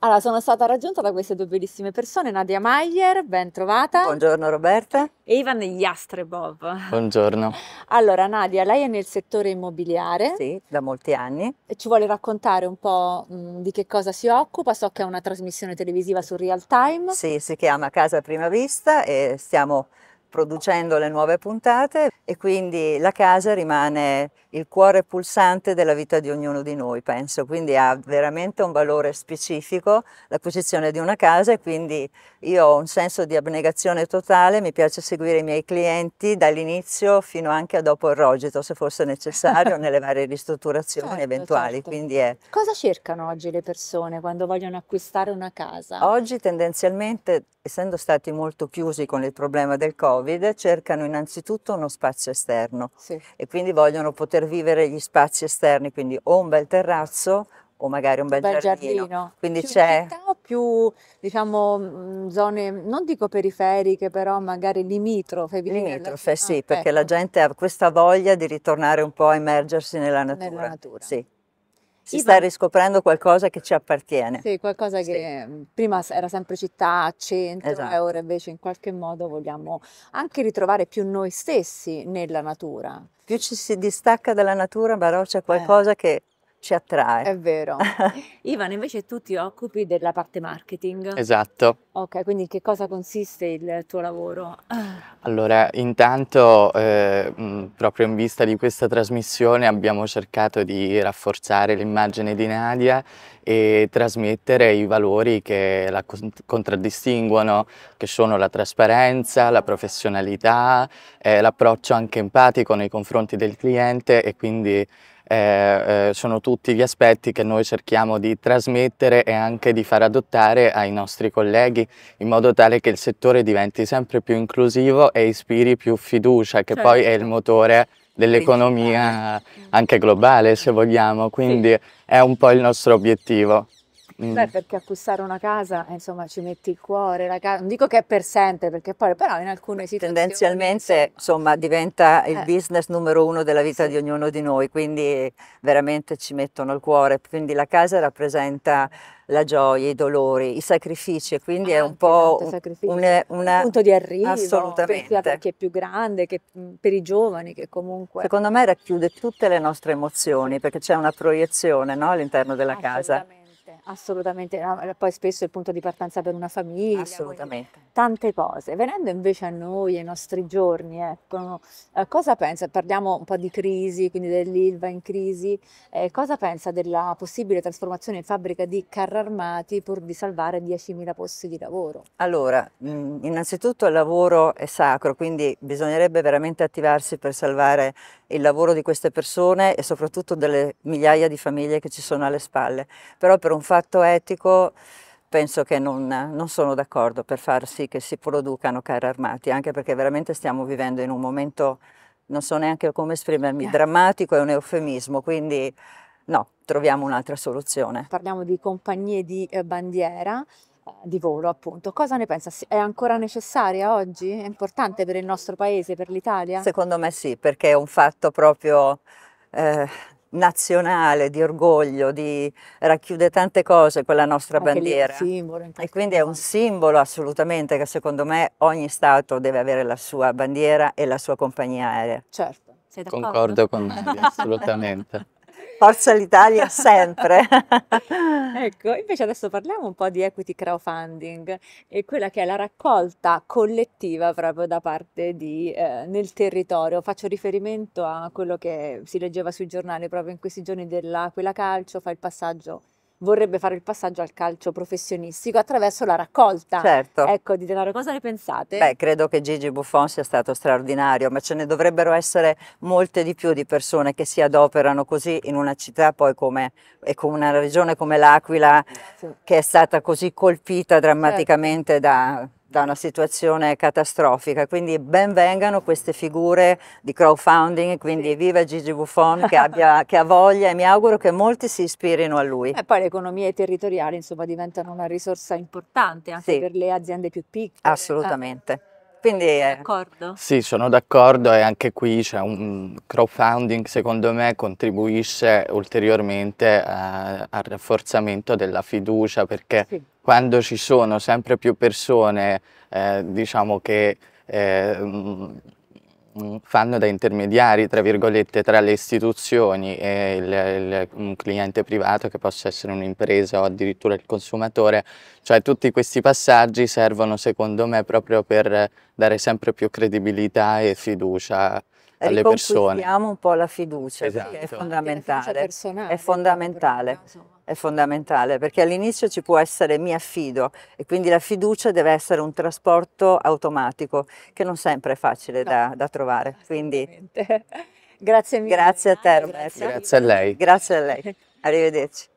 Allora, sono stata raggiunta da queste due bellissime persone, Nadia Maier, ben trovata. Buongiorno Roberta. E Ivan Jastrebov. Buongiorno. Allora Nadia, lei è nel settore immobiliare. Sì, da molti anni. Ci vuole raccontare un po' mh, mm, di che cosa si occupa? So che è una trasmissione televisiva su Real Time. Sì, si chiama Casa Prima Vista e stiamo producendo le nuove puntate e quindi la casa rimane il cuore pulsante della vita di ognuno di noi, penso, quindi ha veramente un valore specifico l'acquisizione di una casa e quindi io ho un senso di abnegazione totale, mi piace seguire i miei clienti dall'inizio fino anche a dopo il rogito, se fosse necessario, nelle varie ristrutturazioni certo, eventuali. Certo. È... Cosa cercano oggi le persone quando vogliono acquistare una casa? Oggi tendenzialmente, essendo stati molto chiusi con il problema del Covid, Covid cercano innanzitutto uno spazio esterno sì. e quindi vogliono poter vivere gli spazi esterni, quindi o un bel terrazzo o magari un bel, bel giardino. giardino. Quindi più c'è più diciamo mm, zone non dico periferiche, però magari limitrofe. Limitrofe, alla... sì, ah, perché ecco. la gente ha questa voglia di ritornare un po' a immergersi nella natura. Nella natura. Sì si sta riscoprendo qualcosa che ci appartiene. Sì, qualcosa sì. che prima era sempre città, centro, esatto. e ora invece in qualche modo vogliamo anche ritrovare più noi stessi nella natura. Più ci si distacca dalla natura, però eh. c'è qualcosa eh. che ci attrae. È vero. Ivan, invece tu ti occupi della parte marketing. Esatto. Ok, quindi in che cosa consiste il tuo lavoro? Allora, intanto, eh, proprio in vista di questa trasmissione, abbiamo cercato di rafforzare l'immagine di Nadia e trasmettere i valori che la contraddistinguono, che sono la trasparenza, la professionalità, eh, l'approccio anche empatico nei confronti del cliente e quindi eh, eh, sono tutti gli aspetti che noi cerchiamo di trasmettere e anche di far adottare ai nostri colleghi in modo tale che il settore diventi sempre più inclusivo e ispiri più fiducia che certo. poi è il certo. motore dell'economia anche globale se vogliamo, quindi sì. è un po' il nostro obiettivo. Mm. Beh, perché acquistare una casa, eh, insomma, ci metti il cuore, la casa. non dico che è per sempre, perché poi però in alcune situazioni... Tendenzialmente, insomma, diventa il eh. business numero uno della vita sì. di ognuno di noi, quindi veramente ci mettono il cuore, quindi la casa rappresenta la gioia, i dolori, i sacrifici, quindi ah, è un po' eh, un, una, punto di arrivo assolutamente. Per, chi è più grande, che, mm, per i giovani che comunque... Secondo me racchiude tutte le nostre emozioni perché c'è una proiezione no, all'interno della casa. Assolutamente, poi spesso è il punto di partenza per una famiglia, Assolutamente. tante cose. Venendo invece a noi, ai nostri giorni, ecco, eh, cosa pensa? Parliamo un po' di crisi, quindi dell'Ilva in crisi, eh, cosa pensa della possibile trasformazione in fabbrica di carri armati pur di salvare 10.000 posti di lavoro? Allora, innanzitutto il lavoro è sacro, quindi bisognerebbe veramente attivarsi per salvare il lavoro di queste persone e soprattutto delle migliaia di famiglie che ci sono alle spalle. Però per un fatto patto etico penso che non, non sono d'accordo per far sì che si producano carri armati, anche perché veramente stiamo vivendo in un momento, non so neanche come esprimermi, eh. drammatico è un eufemismo, quindi no, troviamo un'altra soluzione. Parliamo di compagnie di eh, bandiera eh, di volo appunto. Cosa ne pensa? È ancora necessaria oggi? È importante per il nostro paese, per l'Italia? Secondo me sì, perché è un fatto proprio eh, nazionale, di orgoglio, di, racchiude tante cose quella nostra anche bandiera. Simbolo, e quindi è un simbolo assolutamente che secondo me ogni Stato deve avere la sua bandiera e la sua compagnia aerea. Certo, sei d'accordo? Concordo con me, assolutamente. Forza l'Italia sempre. ecco, invece adesso parliamo un po' di equity crowdfunding e quella che è la raccolta collettiva proprio da parte di eh, nel territorio. Faccio riferimento a quello che si leggeva sui giornali proprio in questi giorni dell'Aquila Calcio, fa il passaggio vorrebbe fare il passaggio al calcio professionistico attraverso la raccolta certo. ecco, di denaro. Cosa ne pensate? Beh, credo che Gigi Buffon sia stato straordinario, ma ce ne dovrebbero essere molte di più di persone che si adoperano così in una città poi come, e con una regione come l'Aquila sì. che è stata così colpita drammaticamente certo. da da una situazione catastrofica, quindi ben vengano queste figure di crowdfunding, quindi sì. viva Gigi Buffon che, abbia, che, ha voglia e mi auguro che molti si ispirino a lui. E poi le economie territoriali insomma diventano una risorsa importante anche sì. per le aziende più piccole. Assolutamente. Quindi è... d'accordo? Sì, sono d'accordo e anche qui c'è un crowdfunding secondo me contribuisce ulteriormente a, eh, al rafforzamento della fiducia perché sì. quando ci sono sempre più persone eh, diciamo che eh, Mm, fanno da intermediari tra virgolette tra le istituzioni e il, il, un cliente privato che possa essere un'impresa o addirittura il consumatore, cioè tutti questi passaggi servono secondo me proprio per dare sempre più credibilità e fiducia alle persone. un po' la fiducia, esatto. è fondamentale. È fondamentale. È fondamentale perché all'inizio ci può essere mi affido e quindi la fiducia deve essere un trasporto automatico che non sempre è facile no, da, da, trovare. Quindi grazie mille. Grazie a te. Grazie. grazie a lei. Grazie a lei. Arrivederci.